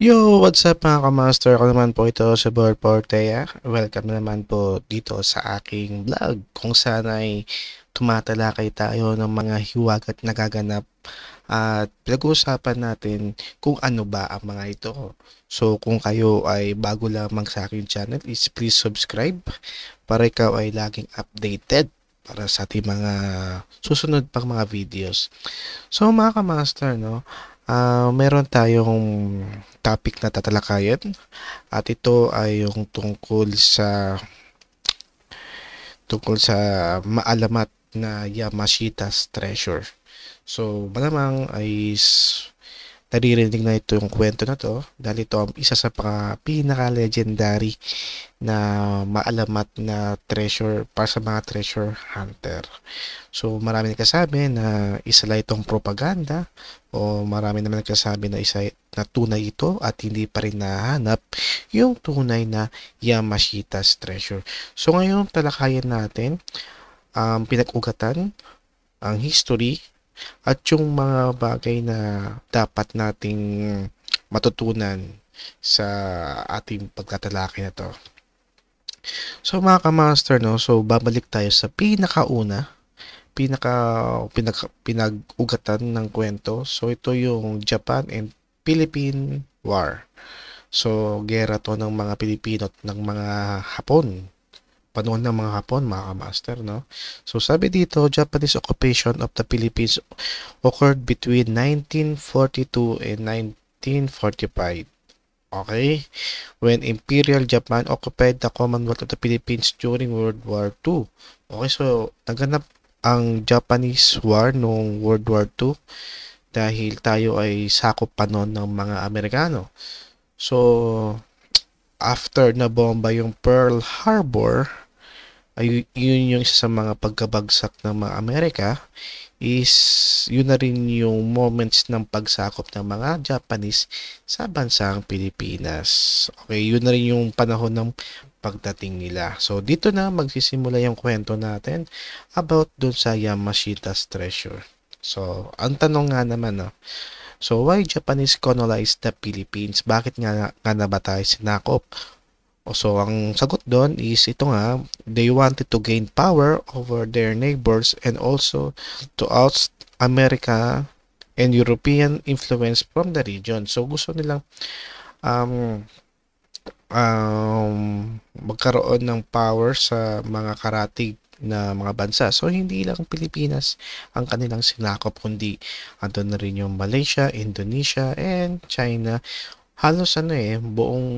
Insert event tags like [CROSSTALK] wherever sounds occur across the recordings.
Yo, what's up mga kamaster? Ako naman po ito si Bor Portea. Welcome naman po dito sa aking vlog kung saan ay tumatalakay tayo ng mga hiwagat at nagaganap at pag uusapan natin kung ano ba ang mga ito. So kung kayo ay bago lamang sa aking channel is please subscribe para ikaw ay laging updated para sa ating mga susunod pang mga videos. So mga kamaster, no, uh, meron tayong topic na tatalakayan at ito ay yung tungkol sa tungkol sa maalamat na Yamashita's treasure. So, malamang ay naririnig na ito yung kwento na to dahil ito ang isa sa pinaka-legendary na maalamat na treasure para sa mga treasure hunter. So marami nagkasabi na isa lang itong propaganda o marami naman nagkasabi na isa na tunay ito at hindi pa rin nahanap yung tunay na Yamashita's treasure. So ngayon talakayan natin ang um, pinag-ugatan, ang history at yung mga bagay na dapat nating matutunan sa ating pagtatalakay na to. So mga ka-master, no, so babalik tayo sa pinakauna, pinaka, pinag, pinag-ugatan ng kwento. So ito yung Japan and Philippine War. So, gera to ng mga Pilipino at ng mga Hapon panahon ng mga Hapon, mga kamaster, no? So, sabi dito, Japanese occupation of the Philippines occurred between 1942 and 1945. Okay? When Imperial Japan occupied the Commonwealth of the Philippines during World War II. Okay, so, naganap ang Japanese War noong World War II dahil tayo ay sakop pa noon ng mga Amerikano. So, after na bomba yung Pearl Harbor, ay yun yung isa sa mga pagkabagsak ng mga Amerika is yun na rin yung moments ng pagsakop ng mga Japanese sa bansang Pilipinas. Okay, yun na rin yung panahon ng pagdating nila. So dito na magsisimula yung kwento natin about dun sa Yamashita's treasure. So, ang tanong nga naman, no? So, why Japanese colonized the Philippines? Bakit nga, nga na ba tayo sinakop? So ang sagot doon is ito nga, they wanted to gain power over their neighbors and also to oust America and European influence from the region. So gusto nilang um, um, magkaroon ng power sa mga karatig na mga bansa. So hindi lang Pilipinas ang kanilang sinakop kundi andun na rin yung Malaysia, Indonesia, and China. Halos ano eh, buong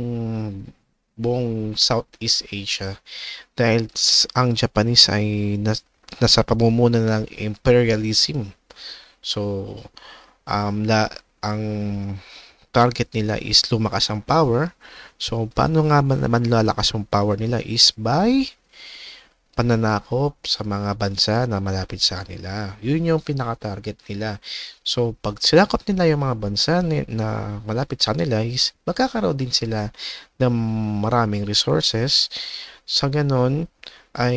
buong Southeast Asia dahil ang Japanese ay nas, nasa pamumuno ng imperialism. So, um, la, ang target nila is lumakas ang power. So, paano nga man naman lalakas ang power nila is by pananakop sa mga bansa na malapit sa kanila. Yun yung pinaka-target nila. So, pag silakop nila yung mga bansa na malapit sa kanila is magkakaroon din sila ng maraming resources. Sa ganon, ay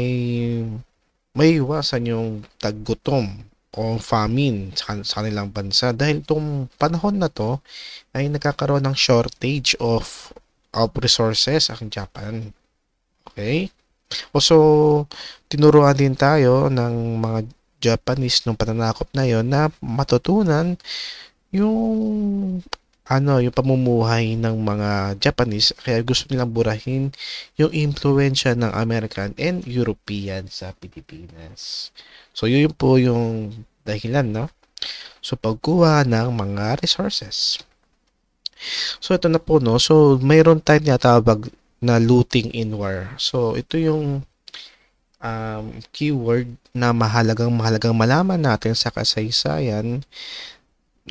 may iwasan yung taggutom o famine sa, sa kanilang bansa dahil itong panahon na to ay nagkakaroon ng shortage of of resources ang Japan. Okay? Also, tinuruan din tayo ng mga Japanese nung pananakop na yon na matutunan yung ano, yung pamumuhay ng mga Japanese kaya gusto nilang burahin yung impluensya ng American and European sa Pilipinas. So yun po yung dahilan, no? So pagkuha ng mga resources. So ito na po, no? So mayroon tayong tinatawag na looting in war. So ito yung um, keyword na mahalagang mahalagang malaman natin sa kasaysayan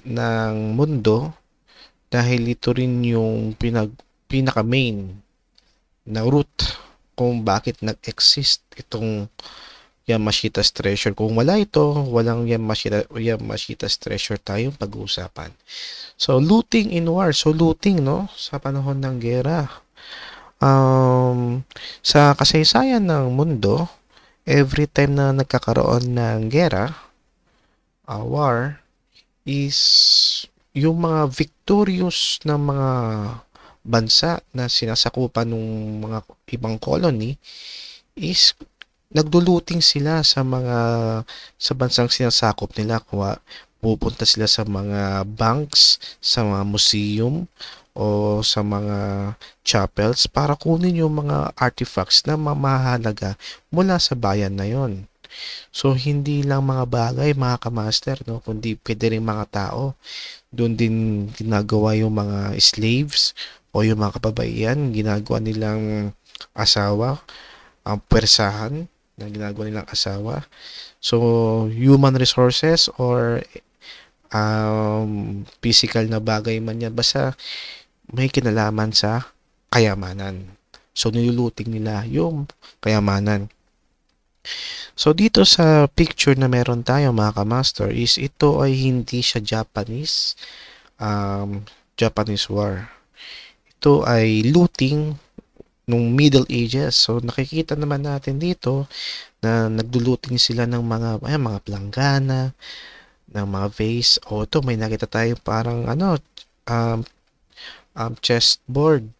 ng mundo dahil ito rin yung pinag, pinaka main na root kung bakit nag-exist itong Yamashita's treasure. Kung wala ito, walang Yamashita, Yamashita's treasure tayong pag-uusapan. So, looting in war. So, looting, no? Sa panahon ng gera um, sa kasaysayan ng mundo, every time na nagkakaroon ng gera, uh, war, is yung mga victorious na mga bansa na sinasakupan ng mga ibang colony is nagduluting sila sa mga sa bansang sinasakop nila kuha pupunta sila sa mga banks, sa mga museum o sa mga chapels para kunin yung mga artifacts na mamahalaga mula sa bayan na yon. So, hindi lang mga bagay, mga kamaster, no? kundi pwede rin mga tao. Doon din ginagawa yung mga slaves o yung mga kababaihan, ginagawa nilang asawa, ang persahan na ginagawa nilang asawa. So, human resources or um, physical na bagay man yan. Basta may kinalaman sa kayamanan. So, niluluting nila yung kayamanan. So, dito sa picture na meron tayo mga kamaster is ito ay hindi siya Japanese um, Japanese War. Ito ay looting nung Middle Ages. So nakikita naman natin dito na nagduluting sila ng mga ay, mga planggana, ng mga vase. O ito may nakita tayo parang ano um, um, chessboard.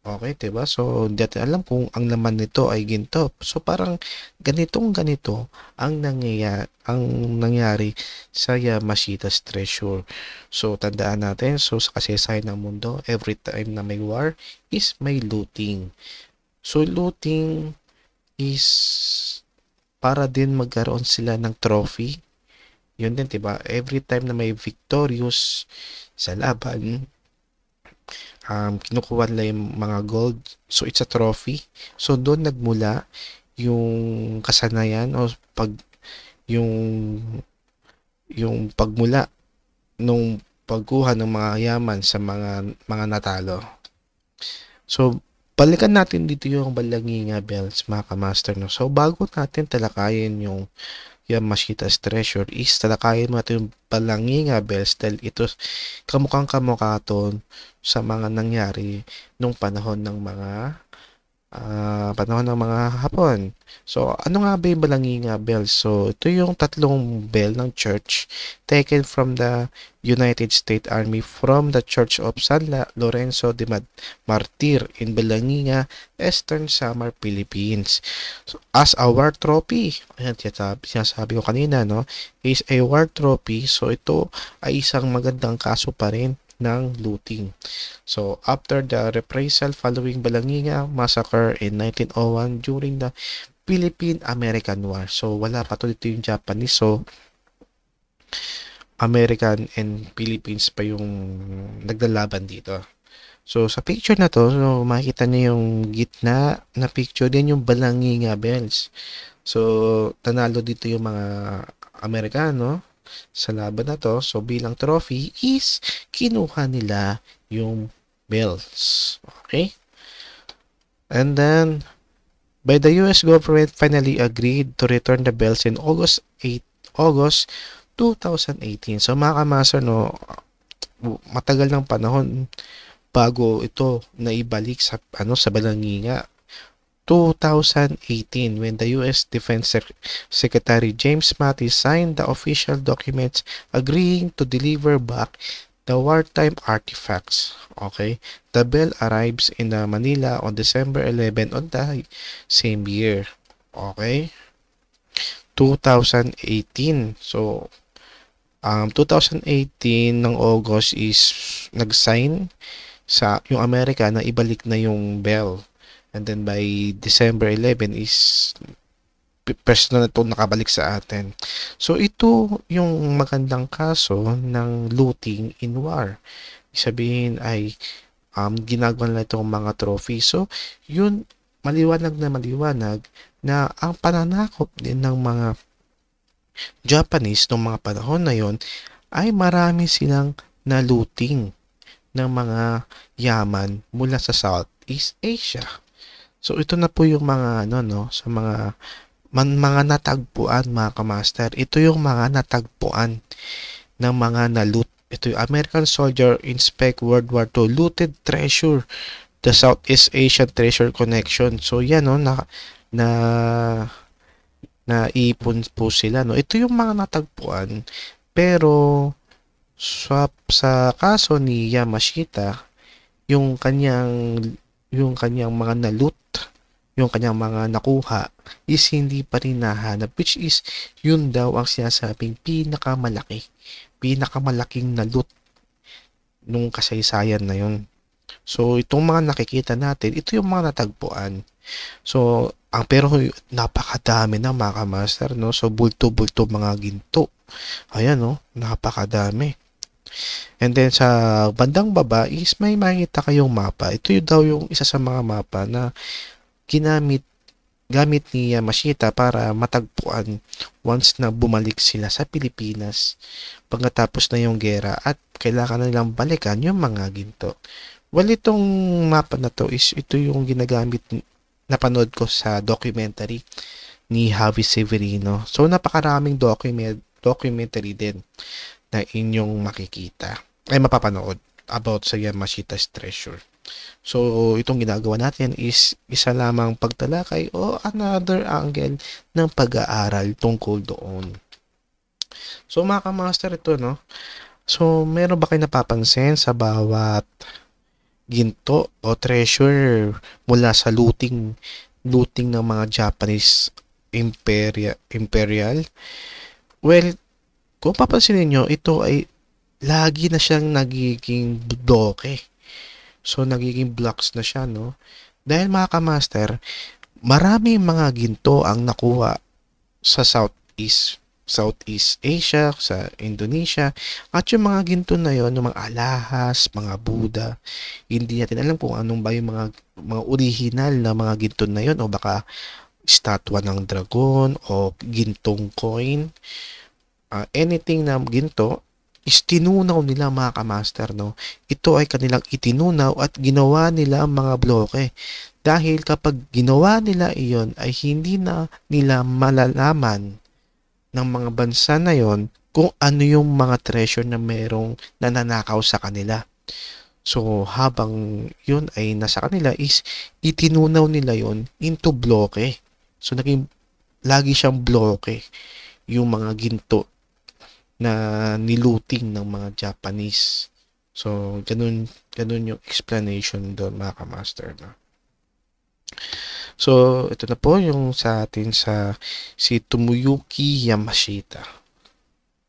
Okay, 'di ba? So, hindi natin alam kung ang laman nito ay ginto. So, parang ganitong ganito ang nangyayari, ang nangyari sa Yamashita's treasure. So, tandaan natin, so sa kasaysayan ng mundo, every time na may war is may looting. So, looting is para din magkaroon sila ng trophy. Yun din, 'di ba? Every time na may victorious sa laban, um, kinukuha nila yung mga gold. So, it's a trophy. So, doon nagmula yung kasanayan o pag yung yung pagmula nung pagkuha ng mga yaman sa mga mga natalo. So, balikan natin dito yung balanginga bells, mga kamaster. No? So, bago natin talakayin yung yung Mashita's treasure is talakayin mo natin yung palanginga bells dahil ito kamukhang kamukha to sa mga nangyari nung panahon ng mga uh, panahon ng mga hapon. So, ano nga ba yung Balanginga Bell? So, ito yung tatlong bell ng church taken from the United States Army from the Church of San Lorenzo de Martir in Balanginga, Eastern Samar, Philippines. So, as a war trophy, ayan, sinasabi, sinasabi ko kanina, no? is a war trophy. So, ito ay isang magandang kaso pa rin ng looting. So, after the reprisal following Balanginga Massacre in 1901 during the Philippine-American War. So, wala pa to dito yung Japanese. So, American and Philippines pa yung naglalaban dito. So, sa picture na to, so, makikita niyo yung gitna na picture din yung Balanginga Bells. So, tanalo dito yung mga Amerikano sa laban na to. So bilang trophy is kinuha nila yung belts. Okay? And then, by the U.S. government finally agreed to return the belts in August 8, August 2018. So mga kamaster, no, matagal ng panahon bago ito naibalik sa ano sa balanginga 2018 when the U.S. Defense Secretary James Mattis signed the official documents agreeing to deliver back the wartime artifacts. Okay, the bell arrives in uh, Manila on December 11 on the same year. Okay, 2018. So, um, 2018 ng August is nag-sign sa yung Amerika na ibalik na yung bell And then by December 11 is personal na ito nakabalik sa atin. So ito yung magandang kaso ng looting in war. Sabihin ay um, ginagawa nila itong mga trophy. So yun maliwanag na maliwanag na ang pananakop din ng mga Japanese noong mga panahon na yon ay marami silang naluting ng mga yaman mula sa Southeast Asia. So ito na po yung mga ano no sa mga man, mga natagpuan mga kamaster. Ito yung mga natagpuan ng mga nalut. Ito yung American soldier inspect World War II looted treasure the Southeast Asian Treasure Connection. So yan no na na naipon po sila no. Ito yung mga natagpuan pero swap sa kaso ni Yamashita yung kanyang yung kanyang mga nalut yung kanyang mga nakuha is hindi pa rin nahanap which is yun daw ang sinasabing pinakamalaki pinakamalaking na loot nung kasaysayan na yun so itong mga nakikita natin ito yung mga natagpuan so ang pero napakadami na mga master no so bulto-bulto mga ginto ayan no napakadami And then sa bandang baba is may makita kayong mapa. Ito yung daw yung isa sa mga mapa na ginamit gamit ni Yamashita para matagpuan once na bumalik sila sa Pilipinas pagkatapos na yung gera at kailangan na nilang balikan yung mga ginto. Well, itong mapa na to is ito yung ginagamit napanood ko sa documentary ni Javi Severino. So, napakaraming document, documentary din na inyong makikita ay mapapanood about sa Yamashita's treasure. So, itong ginagawa natin is isa lamang pagtalakay o another angle ng pag-aaral tungkol doon. So, mga kamaster, ito, no? So, meron ba kayo napapansin sa bawat ginto o treasure mula sa looting looting ng mga Japanese imperial imperial well kung papansin niyo ito ay lagi na siyang nagiging doke So, nagiging blocks na siya, no? Dahil mga kamaster, marami mga ginto ang nakuha sa Southeast Southeast Asia, sa Indonesia, at yung mga ginto na yon, yung mga alahas, mga Buddha, hindi natin alam kung anong ba yung mga, mga original na mga ginto na yon o baka statwa ng dragon o gintong coin. Uh, anything na ginto, istinunaw nila mga kamaster no ito ay kanilang itinunaw at ginawa nila mga bloke dahil kapag ginawa nila iyon ay hindi na nila malalaman ng mga bansa na yon kung ano yung mga treasure na merong nananakaw sa kanila so habang yon ay nasa kanila is itinunaw nila yon into bloke so naging lagi siyang bloke yung mga ginto na niluting ng mga Japanese. So, ganun, ganun yung explanation doon mga kamaster. No? So, ito na po yung sa atin sa si Tomoyuki Yamashita.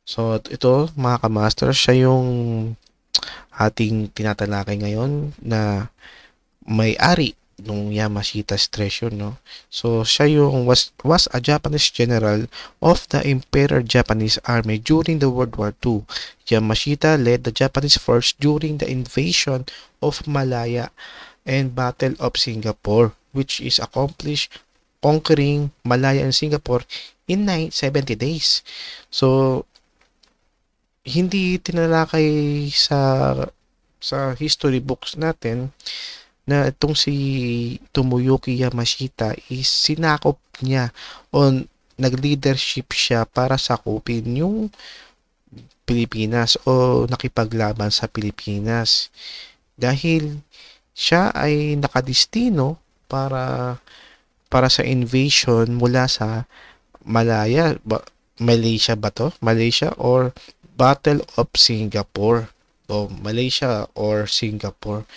So, ito mga kamaster, siya yung ating tinatalakay ngayon na may-ari nung Yamashita's treasure, no? So, siya yung was, was a Japanese general of the Imperial Japanese Army during the World War II. Yamashita led the Japanese force during the invasion of Malaya and Battle of Singapore, which is accomplished conquering Malaya and Singapore in 70 days. So, hindi tinalakay sa sa history books natin na itong si Tomoyuki Yamashita is sinakop niya on nag-leadership siya para sakupin yung Pilipinas o nakipaglaban sa Pilipinas. Dahil siya ay nakadistino para para sa invasion mula sa Malaya, ba, Malaysia ba to? Malaysia or Battle of Singapore. O Malaysia or Singapore.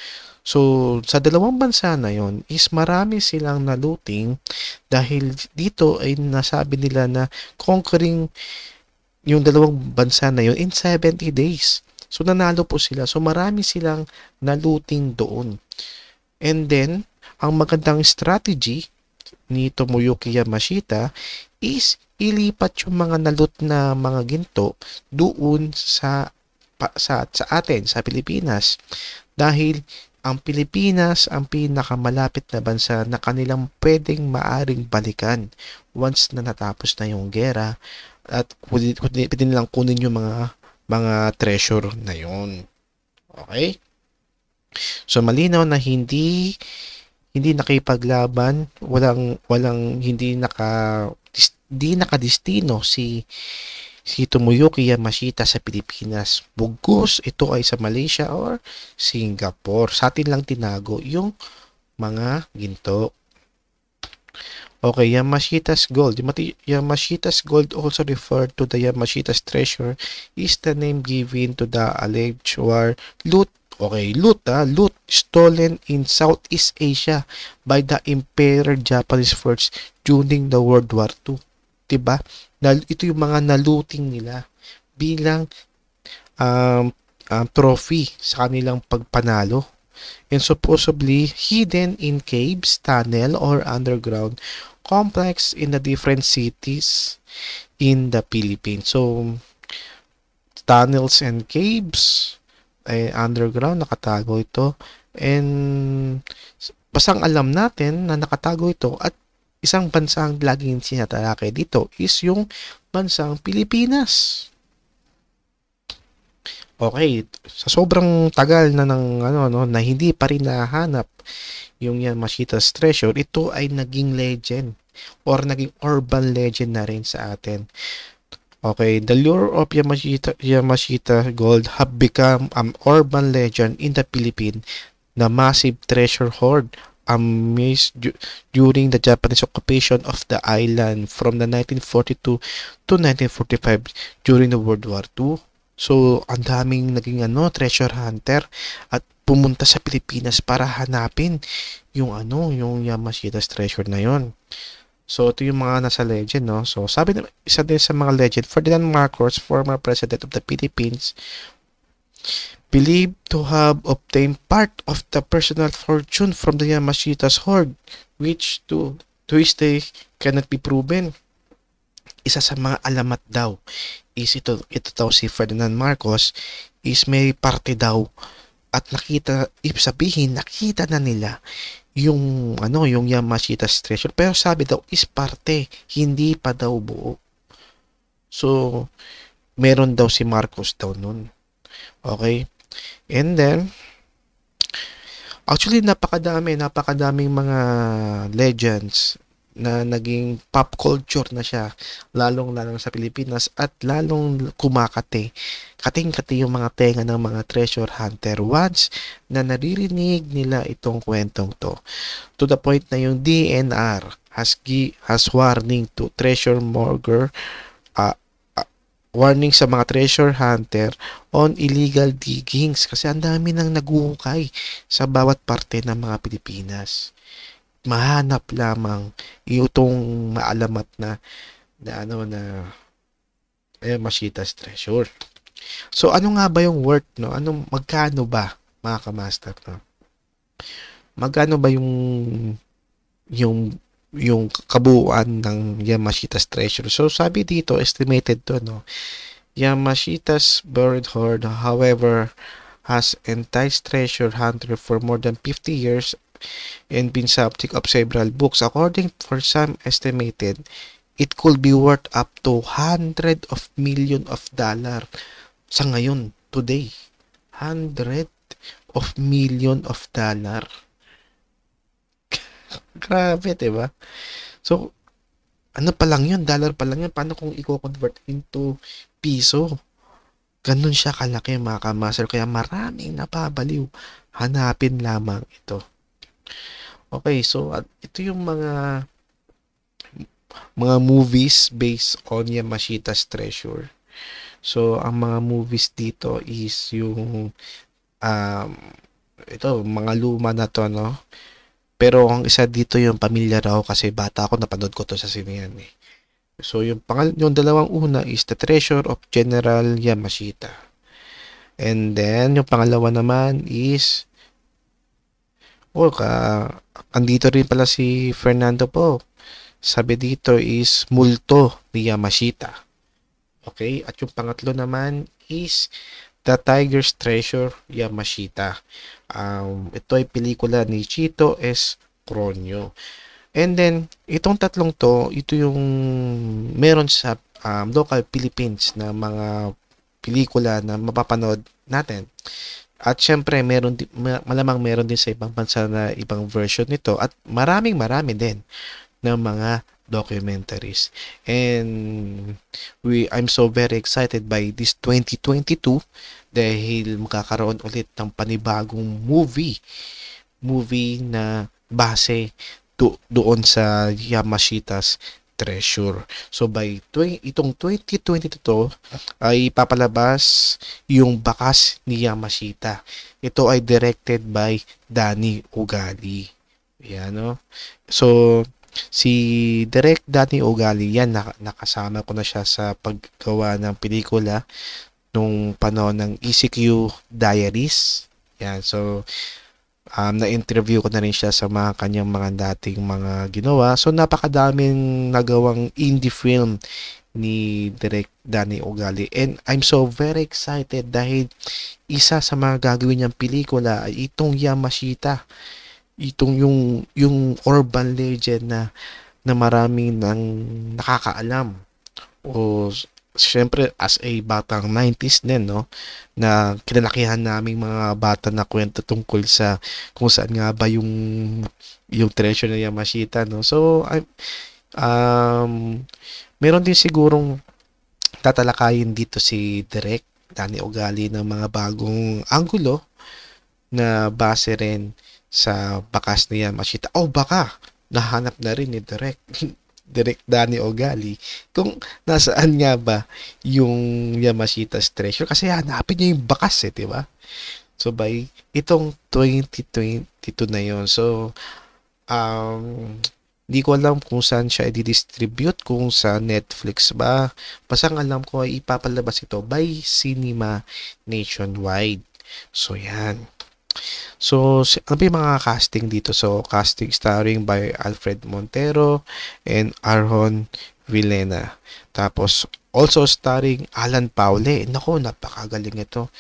So, sa dalawang bansa na yon is marami silang naluting dahil dito ay nasabi nila na conquering yung dalawang bansa na yon in 70 days. So, nanalo po sila. So, marami silang naluting doon. And then, ang magandang strategy ni Tomoyuki Yamashita is ilipat yung mga nalut na mga ginto doon sa pa, sa, sa atin sa Pilipinas dahil ang Pilipinas ang pinakamalapit na bansa na kanilang pwedeng maaring balikan once na natapos na yung gera at pwede, nilang kunin yung mga mga treasure na yon. Okay? So malinaw na hindi hindi nakipaglaban, walang walang hindi naka hindi nakadestino si si Tomoyuki Yamashita sa Pilipinas. Bugkus, ito ay sa Malaysia or Singapore. Sa atin lang tinago yung mga ginto. Okay, Yamashita's gold. Yamashita's gold, also referred to the Yamashita's treasure, is the name given to the alleged war loot. Okay, loot ah, loot stolen in Southeast Asia by the Imperial Japanese force during the World War II. 'di ba? Ito yung mga naluting nila bilang um, um, trophy sa kanilang pagpanalo and supposedly hidden in caves, tunnel, or underground complex in the different cities in the Philippines. So, tunnels and caves, eh, underground, nakatago ito. And basang alam natin na nakatago ito at isang bansang laging sinatalakay dito is yung bansang Pilipinas. Okay, sa sobrang tagal na ng ano no na hindi pa rin nahanap yung Yamashita's treasure, ito ay naging legend or naging urban legend na rin sa atin. Okay, the lure of Yamashita, Yamashita gold have become an urban legend in the Philippines, the massive treasure hoard amazed during the Japanese occupation of the island from the 1942 to 1945 during the World War II. So, ang daming naging ano, treasure hunter at pumunta sa Pilipinas para hanapin yung ano, yung Yamashita's treasure na yon. So, ito yung mga nasa legend, no? So, sabi na isa din sa mga legend, Ferdinand Marcos, former president of the Philippines, believed to have obtained part of the personal fortune from the Yamashita's hoard, which to, to this day cannot be proven. Isa sa mga alamat daw is ito, ito daw si Ferdinand Marcos is may parte daw at nakita, if sabihin, nakita na nila yung ano yung Yamashita's treasure pero sabi daw is parte hindi pa daw buo so meron daw si Marcos daw noon okay And then, actually napakadami, napakadaming mga legends na naging pop culture na siya lalong-lalong sa Pilipinas at lalong kumakate. Kating-kati yung mga tenga ng mga treasure hunter once na naririnig nila itong kwentong to. To the point na yung DNR has, gi, has warning to treasure morger warning sa mga treasure hunter on illegal diggings kasi ang dami nang naguhukay sa bawat parte ng mga Pilipinas. Mahanap lamang itong maalamat na na ano na eh, Mashitas treasure. So ano nga ba yung worth no? Ano magkano ba mga kamaster no? Magkano ba yung yung yung kabuuan ng Yamashita's treasure. So sabi dito, estimated to, no? Yamashita's buried hoard, however, has enticed treasure hunter for more than 50 years and been subject of several books. According for some estimated, it could be worth up to 100 of million of dollar sa ngayon, today. 100 of million of dollar. Grabe, diba? So, ano pa lang yun, dollar pa lang yun. Paano kung i-convert into piso? Ganun siya kalaki mga kamaster. Kaya maraming napabaliw. Hanapin lamang ito. Okay, so at ito yung mga mga movies based on Yamashita's treasure. So, ang mga movies dito is yung um, ito, mga luma na to, no? Pero ang isa dito yung pamilya raw kasi bata ako napanood ko to sa sinehan eh. So yung pangal yung dalawang una is The Treasure of General Yamashita. And then yung pangalawa naman is Oh, ka andito rin pala si Fernando po. Sabi dito is multo ni Yamashita. Okay? At yung pangatlo naman is The Tiger's Treasure Yamashita. Um, ito ay pelikula ni Chito S. Cronio. And then, itong tatlong to, ito yung meron sa um, local Philippines na mga pelikula na mapapanood natin. At syempre, meron di, malamang meron din sa ibang bansa na ibang version nito at maraming marami din ng mga documentaries and we I'm so very excited by this 2022 dahil magkakaroon ulit ng panibagong movie movie na base do, doon sa Yamashita's treasure. So by 20, itong 2022 to ay papalabas yung bakas ni Yamashita. Ito ay directed by Danny Ugali. Yan, no? So, Si Direk Danny Ogali, yan, nakasama ko na siya sa paggawa ng pelikula nung panahon ng ECQ Diaries. Yan, so um, na-interview ko na rin siya sa mga kanyang mga dating mga ginawa. So napakadaming nagawang indie film ni Direk Danny Ogali. And I'm so very excited dahil isa sa mga gagawin niyang pelikula ay itong Yamashita. Yamashita itong yung yung urban legend na na marami nang nakakaalam o syempre as a batang 90s din no na kinalakihan naming mga bata na kwento tungkol sa kung saan nga ba yung yung treasure ng Yamashita no so I, um meron din sigurong tatalakayin dito si Direk Dani Ogali ng mga bagong anggulo na base rin sa bakas niya Machita. Oh, baka nahanap na rin ni Direk. [LAUGHS] Direk Dani Ogali kung nasaan nga ba yung Yamashita's treasure kasi hanapin niya yung bakas eh, di ba? So by itong 2022 na yon. So um hindi ko alam kung saan siya i-distribute, kung sa Netflix ba. Basta ang alam ko ay ipapalabas ito by Cinema Nationwide. So yan. So, ano ba yung mga casting dito? So, casting starring by Alfred Montero and Arhon Villena. Tapos, also starring Alan Paule. Nako, napakagaling ito.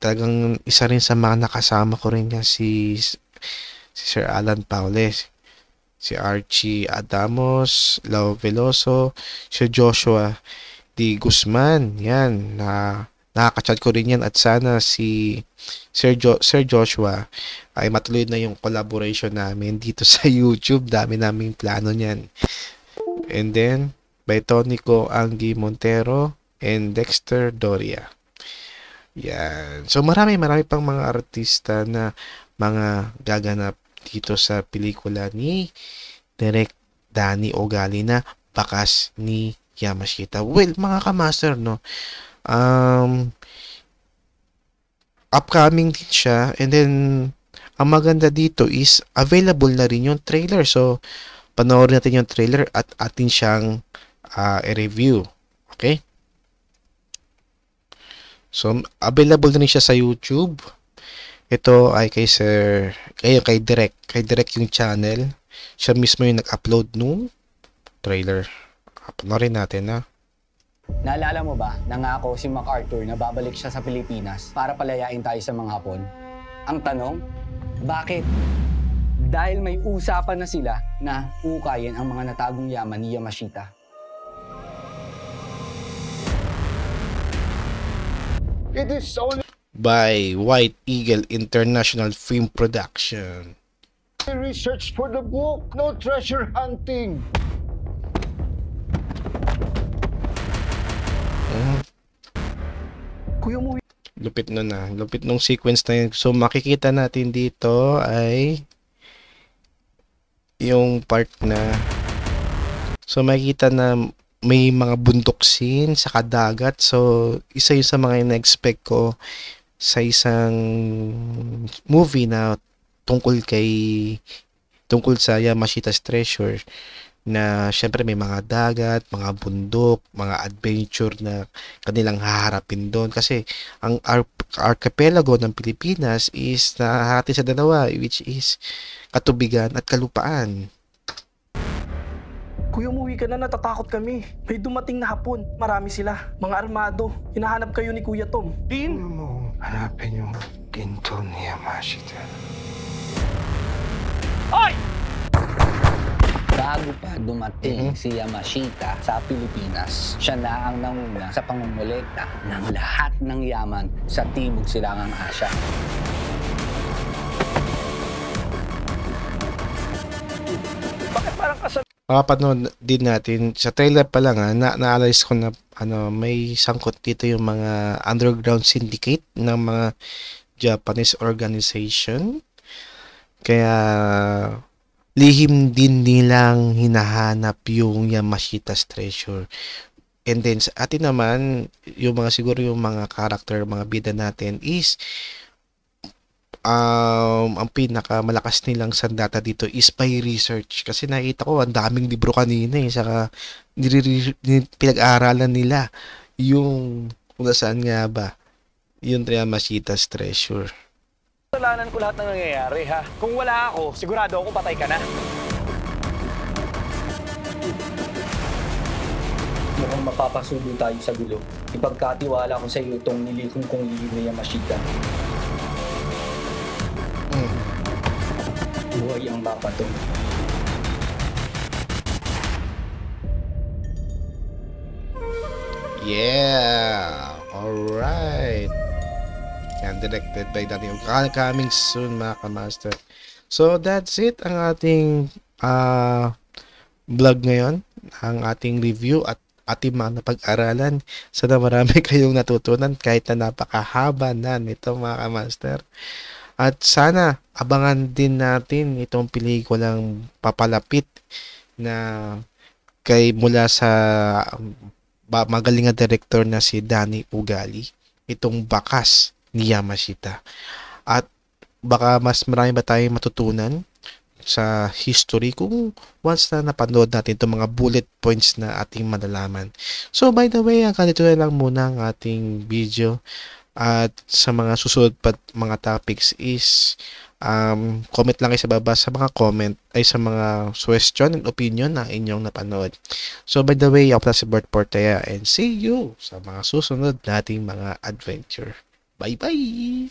Talagang isa rin sa mga nakasama ko rin yan si, si Sir Alan Paule. Si Archie Adamos, Lau Veloso, si Joshua D. Guzman. Yan, na nakaka-chat ko rin yan at sana si Sir, jo- Sir Joshua ay matuloy na yung collaboration namin dito [LAUGHS] sa YouTube. Dami naming plano niyan. And then, by Tonico Angie Montero and Dexter Doria. Yan. So marami marami pang mga artista na mga gaganap dito sa pelikula ni Direk Danny Ogali na Bakas ni Yamashita. Well, mga kamaster, no? um, upcoming din siya and then ang maganda dito is available na rin yung trailer so panoorin natin yung trailer at atin siyang uh, i-review okay so available na rin siya sa YouTube ito ay kay Sir kayo eh, kay Direct kay Direct yung channel siya mismo yung nag-upload nung trailer panoorin natin ha ah. Naalala mo ba, nangako si MacArthur na babalik siya sa Pilipinas para palayain tayo sa mga Hapon? Ang tanong, bakit? Dahil may usapan na sila na hukayin ang mga natagong yaman ni Yamashita. It is only by White Eagle International Film Production. Research for the book, no treasure hunting. Kuya mo. Lupit nun na. Ah. Lupit nung sequence na yun. So, makikita natin dito ay yung part na so makikita na may mga bundok sin sa kadagat. So, isa yun sa mga in-expect ko sa isang movie na tungkol kay tungkol sa Yamashita's Treasure na syempre may mga dagat, mga bundok, mga adventure na kanilang haharapin doon kasi ang archipelago ng Pilipinas is nahati sa dalawa which is katubigan at kalupaan. Kuya, umuwi ka na. Natatakot kami. May dumating na hapon. Marami sila. Mga armado. Hinahanap kayo ni Kuya Tom. Din! Ano mo hanapin yung ginto ni Yamashita? Ay! bago pa dumating mm-hmm. si Yamashita sa Pilipinas, siya na ang nanguna sa pangungulekta ng lahat ng yaman sa Timog Silangang Asya. Bakit parang kasal Papanood din natin, sa trailer pa lang ha, ah, na na-analyze ko na ano, may sangkot dito yung mga underground syndicate ng mga Japanese organization. Kaya lihim din nilang hinahanap yung Yamashita's treasure. And then sa atin naman, yung mga siguro yung mga character, mga bida natin is um, ang pinaka malakas nilang sandata dito is by research. Kasi nakita ko ang daming libro kanina eh, saka pinag-aaralan nila yung kung saan nga ba yung Yamashita's treasure. Kasalanan ko lahat ng nangyayari, ha? Kung wala ako, sigurado ako patay ka na. Mukhang mapapasubo tayo sa gulo. Ipagkatiwala ko sa iyo itong nilikom kong Libre Yamashita. Mm. Buhay ang mapa to. Yeah! Alright! and directed by Danny Daniel coming soon mga kamaster. So that's it ang ating uh, vlog ngayon, ang ating review at ating mga napag-aralan. Sana marami [LAUGHS] kayong natutunan kahit na napakahaba na nito mga kamaster. At sana abangan din natin itong pelikulang papalapit na kay mula sa um, magaling na director na si Danny Ugali. Itong Bakas ni Yamashita. At baka mas marami ba tayong matutunan sa history kung once na napanood natin itong mga bullet points na ating malalaman. So by the way, ang ganito na lang muna ang ating video at sa mga susunod pa mga topics is um, comment lang kayo sa baba sa mga comment ay sa mga question and opinion na inyong napanood. So by the way, ako pala si Bert Portaya and see you sa mga susunod nating mga adventure. Bye bye.